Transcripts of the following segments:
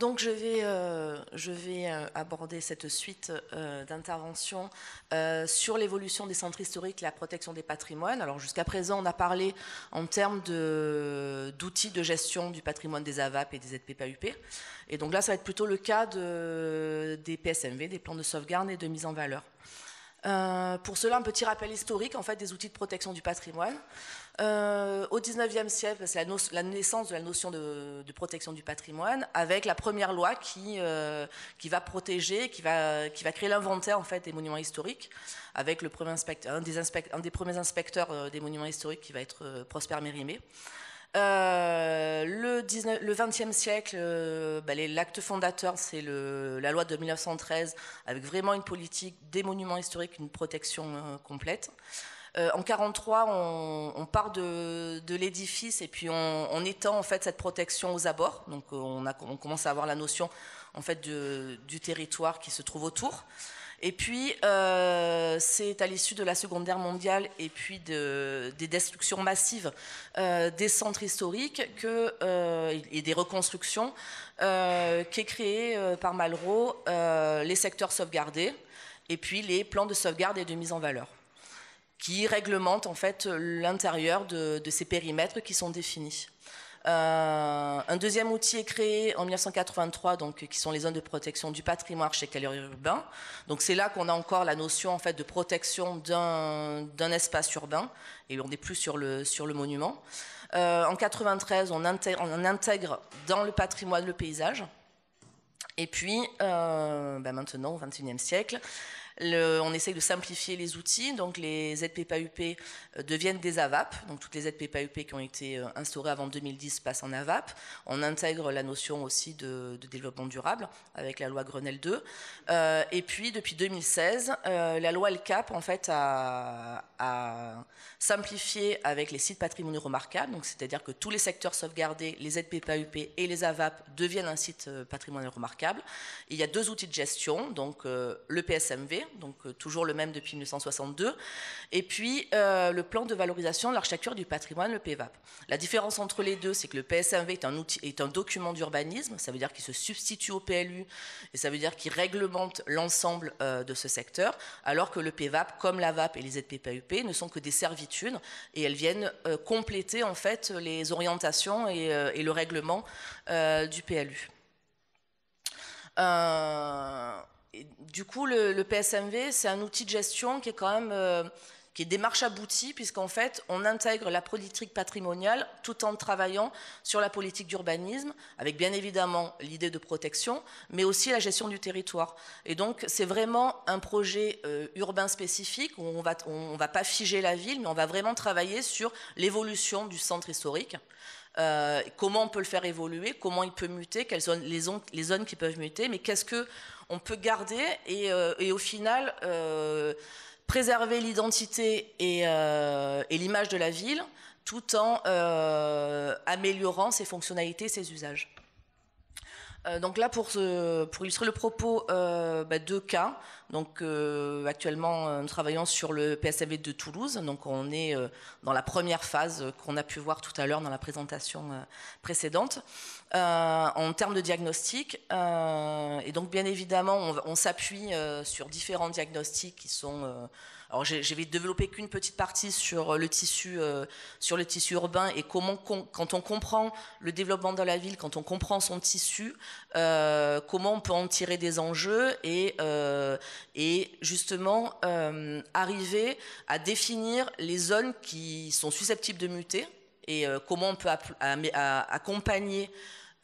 Donc je vais, euh, euh, aborder cette suite euh, d'interventions sur l'évolution des centres historiques, et la protection des patrimoines. Alors jusqu'à présent, on a parlé en termes d'outils de, gestion du patrimoine des AVAP et des ZPPAUP. Et donc là, ça va être plutôt le cas des PSMV, des plans de sauvegarde et de mise en valeur. pour cela, un petit rappel historique en fait des outils de protection du patrimoine. Euh, au 19e siècle, c'est la, naissance de la notion de, protection du patrimoine, avec la première loi qui, euh, va protéger, qui va, créer l'inventaire en fait, des monuments historiques, avec le premier inspecteur, un, des, premiers inspecteurs euh, des monuments historiques qui va être Prosper Mérimée. le, 20e siècle, bah, l'acte fondateur, c'est la loi de 1913, avec vraiment une politique des monuments historiques, une protection complète. Euh, en 43, on, on part de, l'édifice et puis on, étend en fait cette protection aux abords. Donc euh, on, commence à avoir la notion en fait du territoire qui se trouve autour. Et puis, euh, c'est à l'issue de la Seconde Guerre mondiale et puis de, des destructions massives des centres historiques que, et des reconstructions qu'est créé par Malraux les secteurs sauvegardés et puis les plans de sauvegarde et de mise en valeur qui réglemente en fait l'intérieur de, ces périmètres qui sont définis. Euh, un deuxième outil est créé en 1983, donc qui sont les zones de protection du patrimoine architectural urbain. Donc c'est là qu'on a encore la notion en fait de protection d'un espace urbain, et on n'est plus sur le sur le monument. Euh, en 93, on intègre, on intègre dans le patrimoine le paysage. Et puis, euh, ben, maintenant, au XXIe siècle, on essaye de simplifier les outils, donc les ZPPAUP euh, deviennent des AVAP, donc toutes les ZPPAUP qui ont été euh, instaurées avant 2010 passent en AVAP. On intègre la notion aussi de, développement durable avec la loi Grenelle 2. Euh, et puis depuis 2016, la loi LCAP en fait a, simplifié avec les sites patrimoniaux remarquables, c'est-à-dire que tous les secteurs sauvegardés, les ZPPAUP et les AVAP deviennent un site patrimonial remarquable. Il y a deux outils de gestion, donc le PSMV, donc euh, toujours le même depuis 1962, et puis euh, le plan de valorisation de l'architecture du patrimoine, le PVAP. E la différence entre les deux, c'est que le PSMV est un, document d'urbanisme, ça veut dire qu'il se substitue au PLU, et ça veut dire qu'il réglemente l'ensemble euh, de ce secteur, alors que le PVAP, e comme la VAP et les ZPPUP, ne sont que des servitudes, et elles viennent compléter en fait les orientations et, et le règlement du PLU. Euh, du coup, le, PSMV, c'est un outil de gestion qui est quand même euh, qui est démarche aboutie, puisqu'en fait, on intègre la politique patrimoniale tout en travaillant sur la politique d'urbanisme, avec bien évidemment l'idée de protection, mais aussi la gestion du territoire. Et donc, c'est vraiment un projet euh, urbain spécifique où on ne va pas figer la ville, mais on va vraiment travailler sur l'évolution du centre historique. Euh, comment on peut le faire évoluer, comment il peut muter, quelles sont les zones, qui peuvent muter, mais qu'est-ce que on peut garder et, euh, au final euh, préserver l'identité et, et l'image de la ville tout en améliorant ses fonctionnalités, ses usages. Euh, donc là, pour, illustrer le propos, euh, bah, deux cas. Donc euh, actuellement, nous travaillons sur le PSAV de Toulouse. Donc on est dans la première phase qu'on a pu voir tout à l'heure dans la présentation précédente. en termes de diagnostic. et donc, bien évidemment, on, s'appuie sur différents diagnostics qui sont alors je vais développer qu'une petite partie sur euh, le tissu, euh, sur le tissu urbain et comment quand on comprend le développement dans la ville, quand on comprend son tissu, euh, comment on peut en tirer des enjeux et, et justement arriver à définir les zones qui sont susceptibles de muter et comment on peut accompagner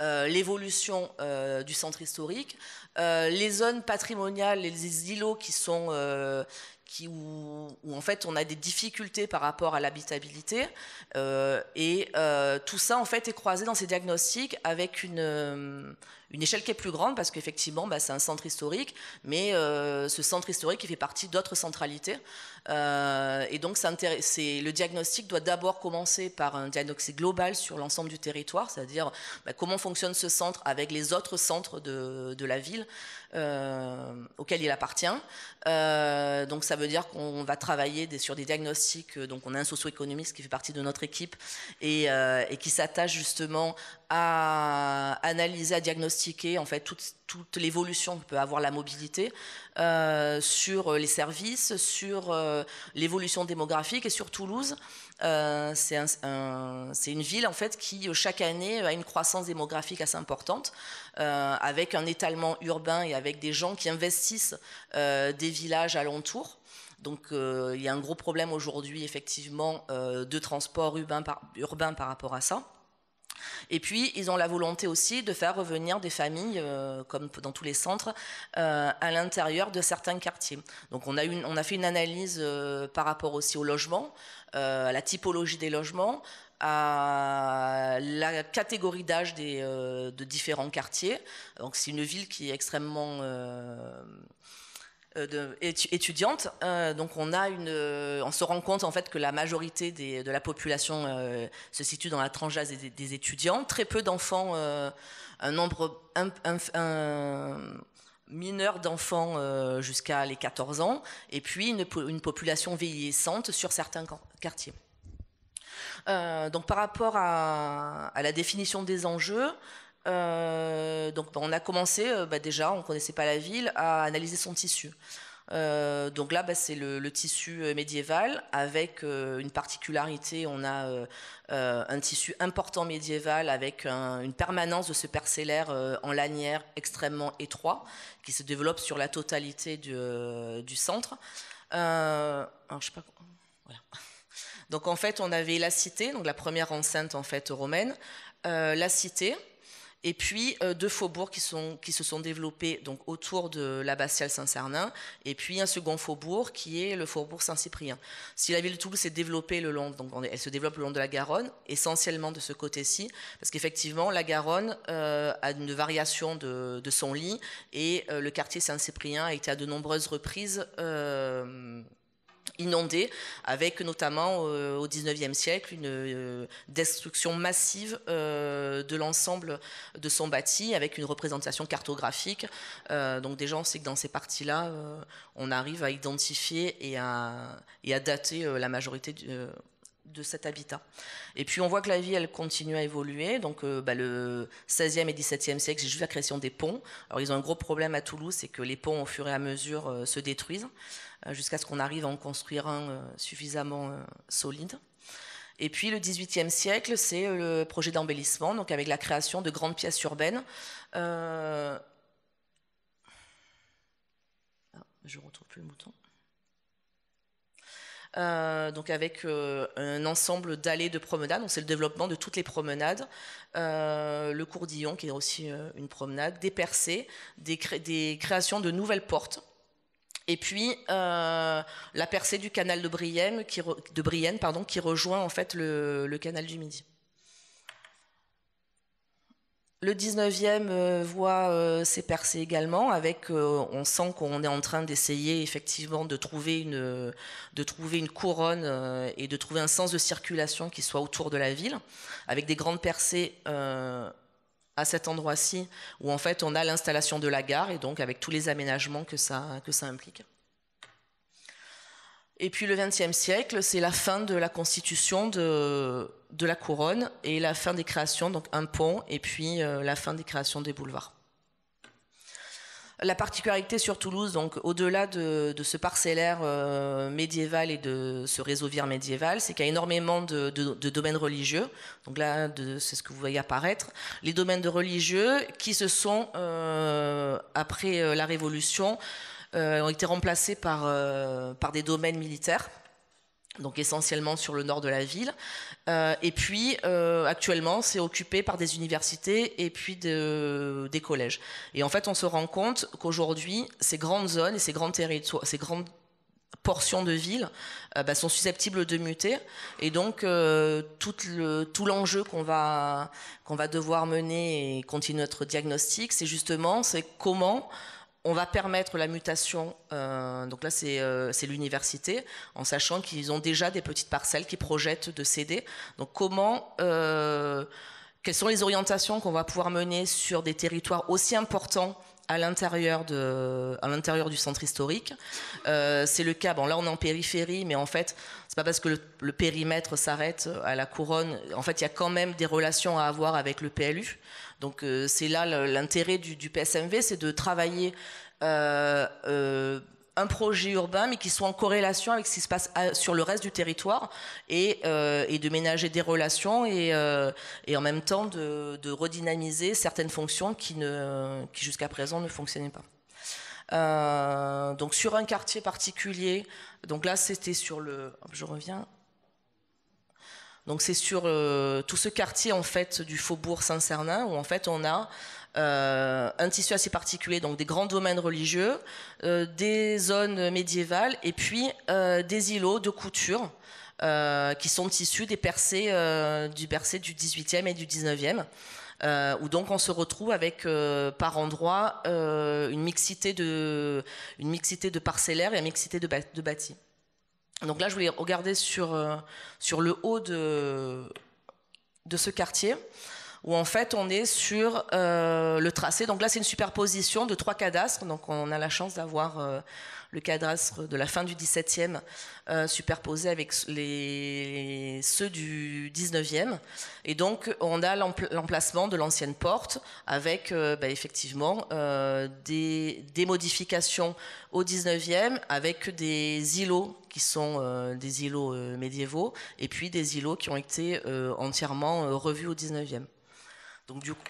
l'évolution du centre historique, les zones patrimoniales, les îlots qui sont, où, en fait on a des difficultés par rapport à l'habitabilité euh, et euh, tout ça en fait est croisé dans ces diagnostics avec une, euh, échelle qui est plus grande parce qu'effectivement bah, c'est un centre historique mais ce centre historique fait partie d'autres centralités et donc le diagnostic doit d'abord commencer par un diagnostic global sur l'ensemble du territoire c'est-à-dire bah, comment fonctionne ce centre avec les autres centres de la ville euh, auquel il appartient. Euh, donc ça veut dire qu'on va travailler sur des diagnostics. Euh, donc on a un socio-économiste qui fait partie de notre équipe et, et qui s'attache justement à analyser, à diagnostiquer en fait toutes, toute l'évolution que peut avoir la mobilité euh, sur euh, les services, sur euh, l'évolution démographique et sur Toulouse. c'est une ville en fait qui chaque année a une croissance démographique assez importante, avec un étalement urbain et avec des gens qui investissent des villages alentours. Donc il y a un gros problème aujourd'hui effectivement de transport urbain urbain par rapport à ça. Et puis, ils ont la volonté aussi de faire revenir des familles, euh, comme dans tous les centres, euh, à l'intérieur de certains quartiers. Donc, on a, une, on a fait une analyse euh, par rapport aussi au logement, à la typologie des logements, à la catégorie d'âge de différents quartiers. Donc, c'est une ville qui est extrêmement euh, étudiantes. Euh, donc on a une, euh, on se rend compte en fait que la majorité de la population se situe dans la tranche des, étudiants. Très peu d'enfants, un nombre mineur d'enfants jusqu'à les 14 ans, et puis une, population vieillissante sur certains quartiers. donc par rapport à, la définition des enjeux, euh, donc bah, on a commencé euh, bah, déjà, on connaissait pas la ville, à analyser son tissu. Euh, donc là, bah, c'est le, tissu médiéval avec une particularité. On a un tissu important médiéval avec une permanence de ce parcellaire en lanière extrêmement étroit qui se développe sur la totalité du, centre. sais Donc en fait, on avait la cité, donc la première enceinte en fait romaine, la cité, et puis euh, deux faubourgs qui, sont, qui se sont développés donc, autour de l'abbatiale Saint-Sernin, et puis un second faubourg qui est le faubourg Saint-Cyprien. Si la ville de Toulouse s'est développée le long, donc elle se développe le long de la Garonne, essentiellement de ce côté-ci, parce qu'effectivement la Garonne euh, a une variation de, son lit, et euh, le quartier Saint-Cyprien a été à de nombreuses reprises inondée, avec notamment euh, au XIXe siècle une euh, destruction massive euh, de l'ensemble de son bâti, avec une représentation cartographique. donc déjà, on sait que dans ces parties-là, on arrive à identifier et à, et à dater la majorité du de cet habitat. Et puis on voit que la vie, elle continue à évoluer. Donc euh, bah, le 16e et 17e siècle, j'ai juste la création des ponts. Alors ils ont un gros problème à Toulouse, c'est que les ponts, au fur et à mesure, euh, se détruisent, euh, jusqu'à ce qu'on arrive à en construire un suffisamment solide. Et puis le 18e siècle, c'est le projet d'embellissement, donc avec la création de grandes pièces urbaines. Ah, je ne retrouve plus le mouton. Euh, donc avec euh, un ensemble d'allées de promenades. Donc c'est le développement de toutes les promenades. Euh, le cours d'Illon, qui est aussi une promenade, des percées, des, créations de nouvelles portes. Et puis la percée du canal de Brienne, qui, rejoint en fait le canal du Midi. Le 19e euh, voit euh, ses percées également, avec euh, on sent qu'on est en train d'essayer effectivement de trouver une, de trouver une couronne et de trouver un sens de circulation qui soit autour de la ville, avec des grandes percées à cet endroit-ci, où en fait on a l'installation de la gare et donc avec tous les aménagements que ça, que ça implique. Et puis le 20 XXe siècle, c'est la fin de la constitution de de la couronne et la fin des créations, donc un pont, et puis euh, la fin des créations des boulevards. La particularité sur Toulouse, donc au-delà de, ce parcellaire euh, médiéval et de ce réseau vire médiéval, c'est qu'il y a énormément de, domaines religieux. Donc là, c'est ce que vous voyez apparaître. Les domaines de religieux qui se sont, euh, après la Révolution, ont été remplacés par, par des domaines militaires donc essentiellement sur le nord de la ville. Euh, et puis euh, actuellement, c'est occupé par des universités et puis des collèges. Et en fait, on se rend compte qu'aujourd'hui, ces grandes zones et ces territoires, ces grandes portions de ville, euh, bah, sont susceptibles de muter et donc tout l'enjeu qu'on va qu'on va devoir mener et continuer notre diagnostic c'est justement c'est comment on va permettre la mutation, euh, donc là euh, c'est l'université, en sachant qu'ils ont déjà des petites parcelles qui projettent de céder. Donc comment, euh, quelles sont les orientations qu'on va pouvoir mener sur des territoires aussi importants à l'intérieur du centre historique c'est le cas bon là on est en périphérie mais en fait c'est pas parce que le périmètre s'arrête à la couronne en fait il y a quand même des relations à avoir avec le PLU donc euh, c'est là l'intérêt du, PSMV, c'est de travailler euh, euh, un projet urbain, mais qui soit en corrélation avec ce qui se passe sur le reste du territoire, et, de ménager des relations et, en même temps de, redynamiser certaines fonctions qui, jusqu'à présent ne fonctionnaient pas. donc sur un quartier particulier, donc là c'était sur le, je reviens, donc c'est sur euh, tout ce quartier en fait du faubourg saint sernin où en fait on a euh, un tissu assez particulier, donc des grands domaines religieux, euh, des zones médiévales et puis des îlots de couture qui sont issus des percées du percée du 18e et du 19e. où donc on se retrouve avec par endroit une mixité de une mixité de parcellaires et une mixité de, de bâtis. Donc là, je voulais regarder sur, euh, sur le haut de, de ce quartier où en fait on est sur euh, le tracé. Donc là c'est une superposition de trois cadastres, donc on a la chance d'avoir euh, le cadastre de la fin du XVIIe euh, superposé avec les, ceux du XIXe. Et donc, on a l'emplacement de l'ancienne porte avec euh, bah, effectivement euh, des, des, modifications au XIXe avec des îlots qui sont des îlots médiévaux et puis des îlots qui ont été entièrement revus au XIXe. Donc, du coup,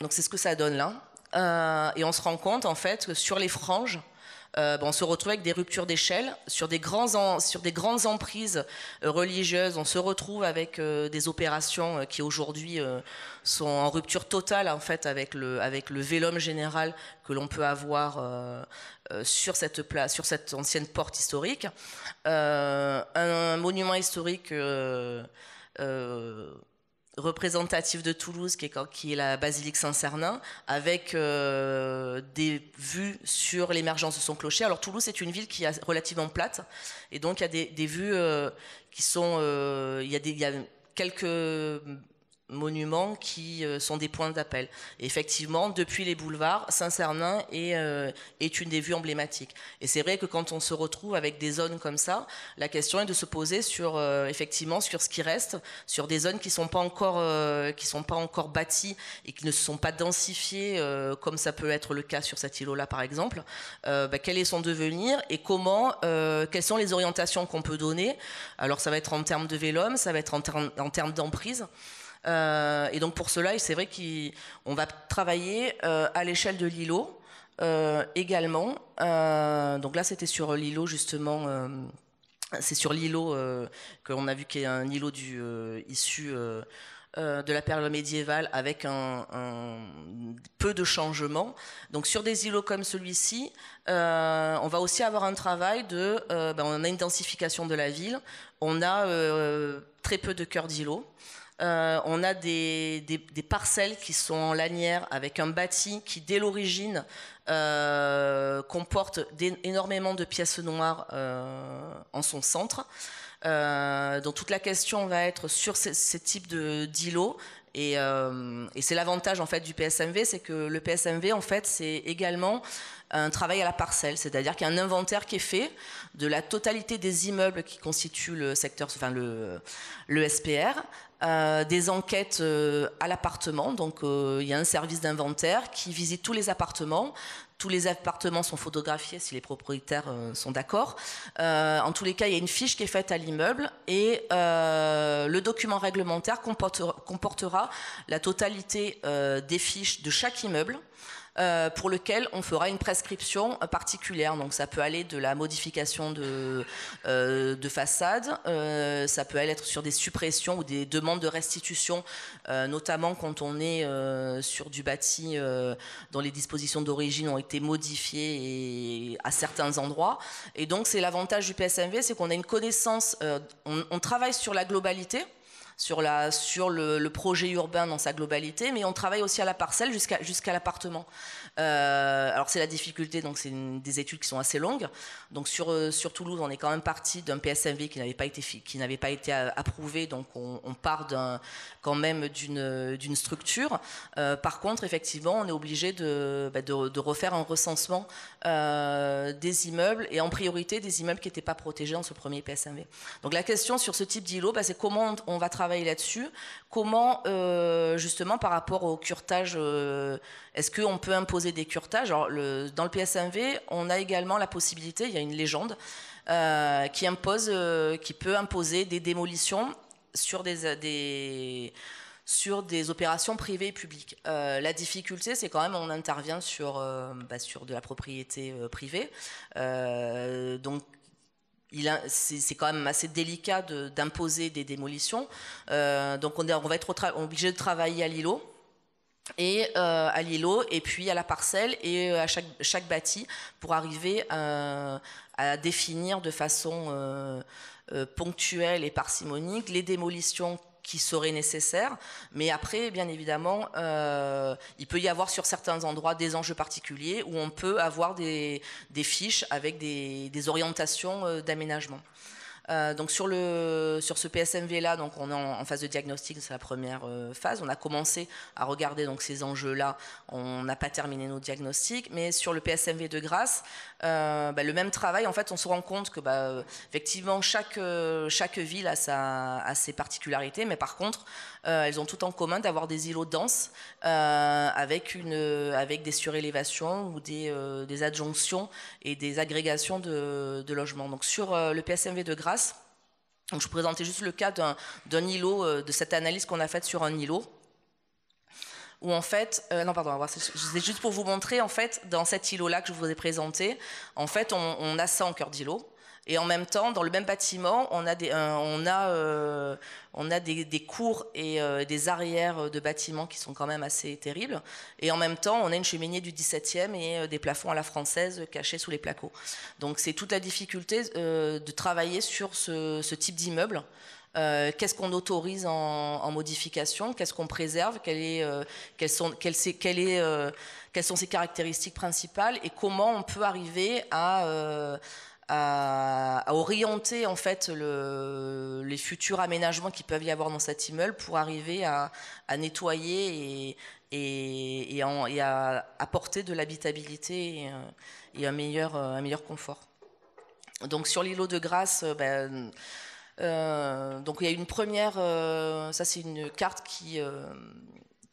donc c'est ce que ça donne là. et on se rend compte en fait que sur les franges, euh, on se retrouve avec des ruptures d'échelle sur, des grands sur des grandes emprises euh, religieuses. On se retrouve avec euh, des opérations qui aujourd'hui sont en rupture totale en fait avec le, avec le vélum général que l'on peut avoir sur cette, place, sur cette ancienne porte historique. un, monument historique représentative de Toulouse, qui est, qui est la basilique saint sernin avec euh, des vues sur l'émergence de son clocher. Alors Toulouse, est une ville qui est relativement plate, et donc il y a des, des vues euh, qui sont... Euh, il, y a des, il y a quelques monuments qui euh, sont des points d'appel. Effectivement, depuis les boulevards, saint sernin est, euh, est, une des vues emblématiques. Et c'est vrai que quand on se retrouve avec des zones comme ça, la question est de se poser sur euh, effectivement sur ce qui reste, sur des zones qui sont pas encore qui sont pas encore bâties et qui ne se sont pas densifiées comme ça peut être le cas sur cet îlot-là par exemple. Bah, quel est son devenir et comment quelles sont les orientations qu'on peut donner Alors ça va être en termes de vélum, ça va être en, en termes d'emprise. Euh, et donc pour cela, c'est vrai qu'on va travailler euh, à l'échelle de l'îlot euh, également. donc là, c'était sur l'îlot justement c'est sur l'îlot qu'on a vu qu'il y a un îlot issu de la période médiévale avec un, peu de changements. Donc sur des îlots comme celui-ci, on va aussi avoir un travail de, ben, on a une densification de la ville, on a très peu de cœurs d'îlots. Euh, on a des, parcelles qui sont en lanière avec un bâti qui, dès l'origine, euh, comporte énormément de pièces noires euh, en son centre. donc toute la question va être sur ces, types d'îlots, euh, et, c'est l'avantage en fait du PSMV, c'est que le PSMV en fait c'est également un travail à la parcelle, c'est-à-dire qu'il y a un inventaire qui est fait de la totalité des immeubles qui constituent le secteur, le, le SPR, euh, des enquêtes euh, à l'appartement. Donc, il y a un service d'inventaire qui visite tous les appartements tous les appartements sont photographiés si les propriétaires euh, sont d'accord. Euh, en tous les cas, il y a une fiche qui est faite à l'immeuble et euh, le document réglementaire comportera la totalité des fiches de chaque immeuble. Euh, pour lequel on fera une prescription particulière. Donc ça peut aller de la modification de, euh, façade, euh, ça peut aller être sur des suppressions ou des demandes de restitution, notamment quand on est sur du bâti dont les dispositions d'origine ont été modifiées à certains endroits. Et donc c'est l'avantage du PSMV, c'est qu'on a une connaissance, on travaille sur la globalité sur, la, sur le, projet urbain dans sa globalité, mais on travaille aussi à la parcelle jusqu'à jusqu'à l'appartement. Euh, alors c'est la difficulté, donc c'est des études qui sont assez longues. Donc sur, euh, sur Toulouse, on est quand même parti d'un PSMV qui n'avait pas été qui n'avait pas été euh, approuvé, donc on, on part quand même d'une structure. par contre, effectivement, on est obligé de, bah, de, refaire un recensement des immeubles et en priorité des immeubles qui n'étaient pas protégés dans ce premier PSMV. Donc la question sur ce type d'îlot, bah, c'est comment on va travailler là-dessus. Comment, euh, justement, par rapport au curtage, euh, est-ce qu'on peut imposer des curetages le, Dans le PSMV, on a également la possibilité, il y a une légende, euh, qui, impose, qui peut imposer des démolitions sur des, sur des opérations privées et publiques. la difficulté, c'est quand même on intervient sur, bah, sur de la propriété privée. donc c'est quand même assez délicat d'imposer des démolitions. Euh, donc on, va être obligé de travailler à l'îlot et euh, à l'îlot et puis à la parcelle et euh, à chaque, bâti pour arriver à, définir de façon ponctuelle et parcimonique les démolitions qui serait nécessaire. Mais après, bien évidemment, euh, il peut y avoir sur certains endroits des enjeux particuliers où on peut avoir des, fiches avec des, orientations euh, d'aménagement. Euh, donc sur, le, sur ce PSMV là, on est en, phase de diagnostic, c'est la première phase. On a commencé à regarder donc ces enjeux là. On n'a pas terminé nos diagnostics, mais sur le PSMV de Grasse, euh, bah, le même travail, en fait, on se rend compte que, bah, effectivement, chaque, euh, chaque ville a, sa, ses particularités, mais par contre, euh, elles ont tout en commun d'avoir des îlots denses avec, une, avec des surélévations ou des, des adjonctions et des agrégations de, de logements. Donc, sur le PSMV de Grasse, donc je vous présentais juste le cas d'un îlot, de cette analyse qu'on a faite sur un îlot où en fait, euh, non pardon, c'est juste pour vous montrer en fait dans cet îlot-là que je vous ai présenté, en fait on, a ça en cœur d'îlot. Et en même temps, dans le même bâtiment, on a des, euh, on a, euh, on a des, cours et des arrières de bâtiments qui sont quand même assez terribles. Et en même temps, on a une cheminée du 17e et des plafonds à la française cachés sous les placos. Donc c'est toute la difficulté de travailler sur ce type d'immeuble. Euh, qu'est-ce qu'on autorise en, modification, qu'est-ce qu'on préserve, quelles, sont, ses caractéristiques principales et comment on peut arriver euh, à, à, orienter en fait le, les futurs aménagements qui peuvent y avoir dans cet immeuble pour arriver à, nettoyer et, à apporter de l'habitabilité et, euh, un, meilleur, un meilleur confort. Donc sur l'îlot de Grâce, ben, euh, donc il y a une première, euh, ça c'est une carte euh,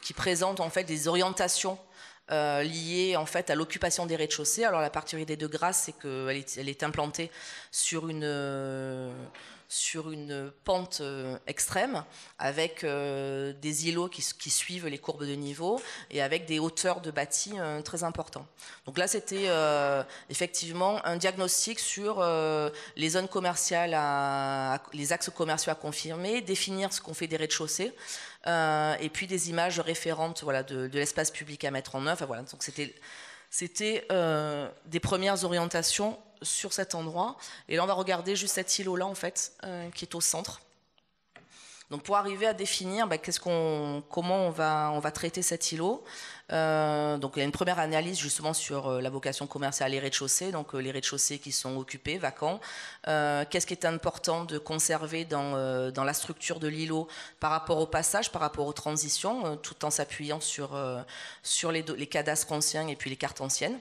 qui, présente en fait des orientations liées en fait à l'occupation des rez-de-chaussée. Alors la particularité de grâces c'est qu'elle est, implantée sur une sur une pente euh, extrême avec euh, des îlots qui, suivent les courbes de niveau et avec des hauteurs de bâti euh, très importantes. Donc là, c'était effectivement un diagnostic sur les zones commerciales, les axes commerciaux à confirmer, définir ce qu'on fait des rez-de-chaussée. et puis des images référentes de, l'espace public à mettre en œuvre. donc c'était, des premières orientations sur cet endroit. Et là, on va regarder juste cet îlot-là, en fait, euh, qui est au centre. Donc, pour arriver à définir bah, comment on va, traiter cet îlot, euh, donc il y a une première analyse justement sur euh, la vocation commerciale et rez-de-chaussée, donc les rez-de-chaussée qui sont occupés, vacants. Qu'est-ce qui est important de conserver dans, la structure de l'îlot par rapport au passage, par rapport aux transitions, tout en s'appuyant sur, les cadastres anciens et puis les cartes anciennes.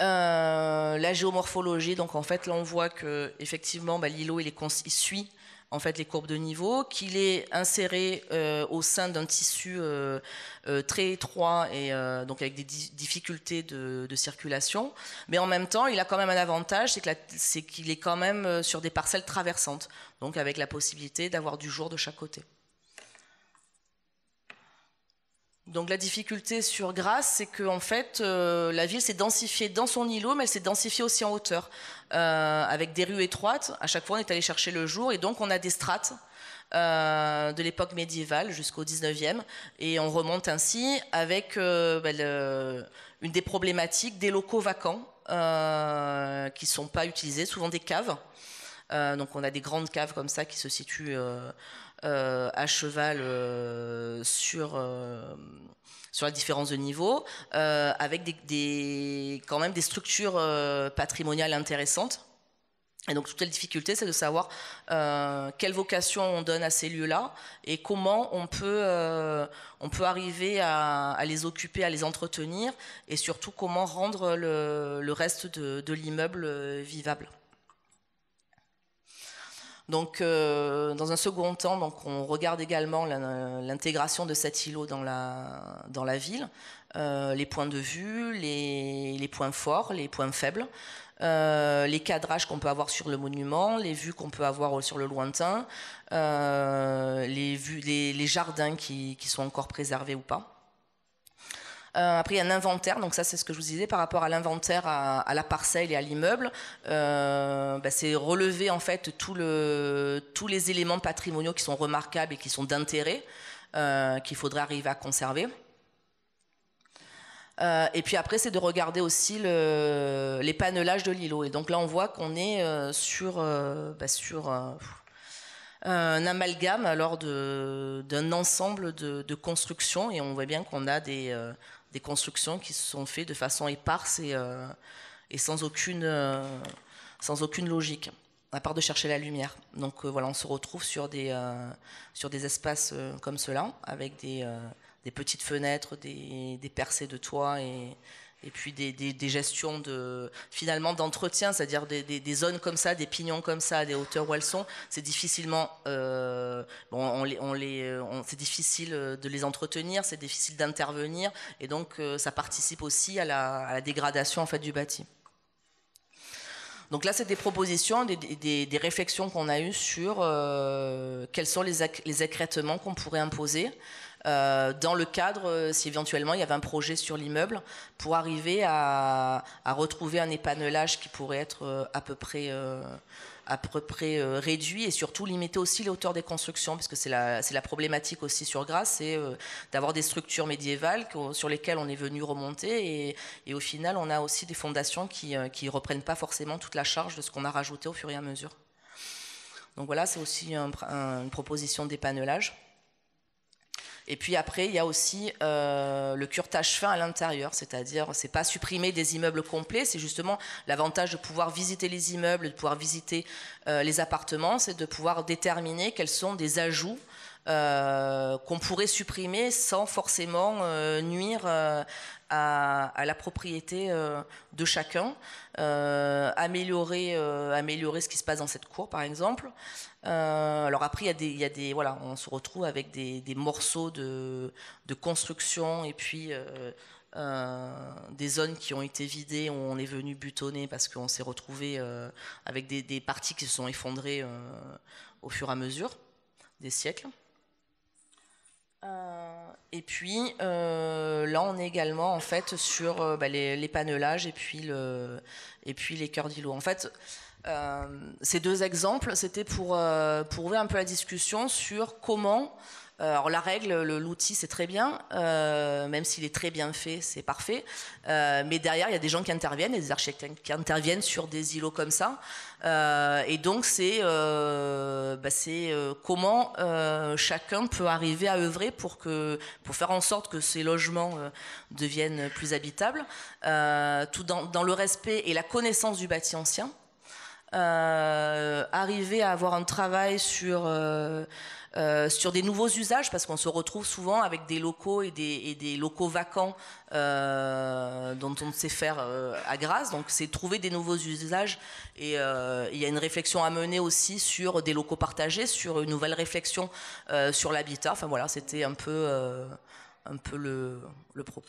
Euh, la géomorphologie, donc en fait là on voit que effectivement bah, l'îlot il, suit en fait les courbes de niveau, qu'il est inséré euh, au sein d'un tissu euh, très étroit et donc avec des difficultés de, de, circulation, mais en même temps il a quand même un avantage, c'est qu'il est quand même sur des parcelles traversantes, donc avec la possibilité d'avoir du jour de chaque côté. Donc la difficulté sur Grasse, c'est que en fait euh, la ville s'est densifiée dans son îlot, mais elle s'est densifiée aussi en hauteur, euh, avec des rues étroites. À chaque fois, on est allé chercher le jour, et donc on a des strates euh, de l'époque médiévale jusqu'au 19e, et on remonte ainsi avec ben, une des problématiques des locaux vacants qui sont pas utilisés, souvent des caves. donc on a des grandes caves comme ça qui se situent euh, à cheval euh, euh, sur la différence de niveau, avec des, quand même des structures patrimoniales intéressantes. Et donc toute la difficulté, c'est de savoir quelle vocation on donne à ces lieux-là et comment on peut on arriver à, les occuper, à les entretenir et surtout comment rendre le, le reste de, de l'immeuble vivable. Donc, euh, dans un second temps, on regarde également l'intégration de cet îlot dans la, ville, euh, les points de vue, les, points forts, les points faibles, euh, les cadrages qu'on peut avoir sur le monument, les vues qu'on peut avoir sur le lointain, les, jardins qui sont encore préservés ou pas. Euh, après, il y a un inventaire, donc ça c'est ce que je vous disais par rapport à l'inventaire à, la parcelle et à l'immeuble. Euh, bah, c'est relever en fait tous les éléments patrimoniaux qui sont remarquables et qui sont d'intérêt, euh, qu'il faudrait arriver à conserver. et puis après, c'est de regarder aussi le, de l'îlot. Et donc là, on voit qu'on est sur, bah, un amalgame alors d'un ensemble de, constructions. Et on voit bien qu'on a des, des constructions qui se sont faites de façon éparse et, euh, sans, aucune, euh, sans aucune logique, à part de chercher la lumière. Donc euh, voilà, on se retrouve sur des, sur des espaces comme cela, avec des, petites fenêtres, des, percées de toit et, et puis des, gestions de, finalement d'entretien, c'est-à-dire des, zones comme ça, des pignons comme ça, des hauteurs où elles sont, c'est difficilement, euh, on les, c'est difficile euh, de les entretenir, c'est difficile d'intervenir, et donc euh, ça participe aussi à la, dégradation en fait du bâti. Donc là, c'est des propositions, des, réflexions qu'on a eues sur quels sont les, les qu'on pourrait imposer euh, dans le cadre, euh, si éventuellement il y avait un projet sur l'immeuble, pour arriver à, retrouver un épanelage qui pourrait être euh, à peu près à peu près réduit et surtout limiter aussi les hauteurs des constructions, parce que c'est la, problématique aussi sur Grasse, c'est d'avoir des structures médiévales sur lesquelles on est venu remonter et, au final on a aussi des fondations qui ne reprennent pas forcément toute la charge de ce qu'on a rajouté au fur et à mesure. Donc voilà, c'est aussi une proposition d'épanelage. Et puis après, il y a aussi euh, le curtage fin à l'intérieur, c'est-à-dire c'est pas supprimer des immeubles complets, c'est justement l'avantage de pouvoir visiter les immeubles, de pouvoir visiter euh, les appartements, c'est de pouvoir déterminer quels sont des ajouts euh, qu'on pourrait supprimer sans forcément nuire à, la propriété euh, de chacun, euh, euh, améliorer, ce qui se passe dans cette cour, par exemple. alors après, il voilà, on se retrouve avec des, morceaux de, construction et puis. des zones qui ont été vidées, on est venu butonner parce qu'on s'est retrouvé avec des, parties qui se sont effondrées au fur et à mesure des siècles. Euh, et puis euh, là, on est également en fait sur euh, bah, les, les, panelages et puis le et puis les cœurs d'îlot. En fait, ces deux exemples, c'était pour ouvrir un peu la discussion sur comment euh, alors la règle, l'outil c'est très bien, euh, même s'il est très bien fait, c'est parfait. Euh, mais derrière, il y a des gens qui interviennent, des architectes qui interviennent sur des îlots comme ça. et donc c'est bah, comment chacun peut arriver à œuvrer pour que pour faire en sorte que ces logements deviennent plus habitables, tout dans, le respect et la connaissance du bâti ancien. arriver à avoir un travail sur euh, euh, sur des nouveaux usages, parce qu'on se retrouve souvent avec des locaux et des, locaux vacants euh, dont on sait faire euh, à grâce Donc c'est trouver des nouveaux usages et il y a une réflexion à mener aussi sur des locaux partagés, sur une nouvelle réflexion sur l'habitat. Enfin voilà, c'était un peu, un peu le propos.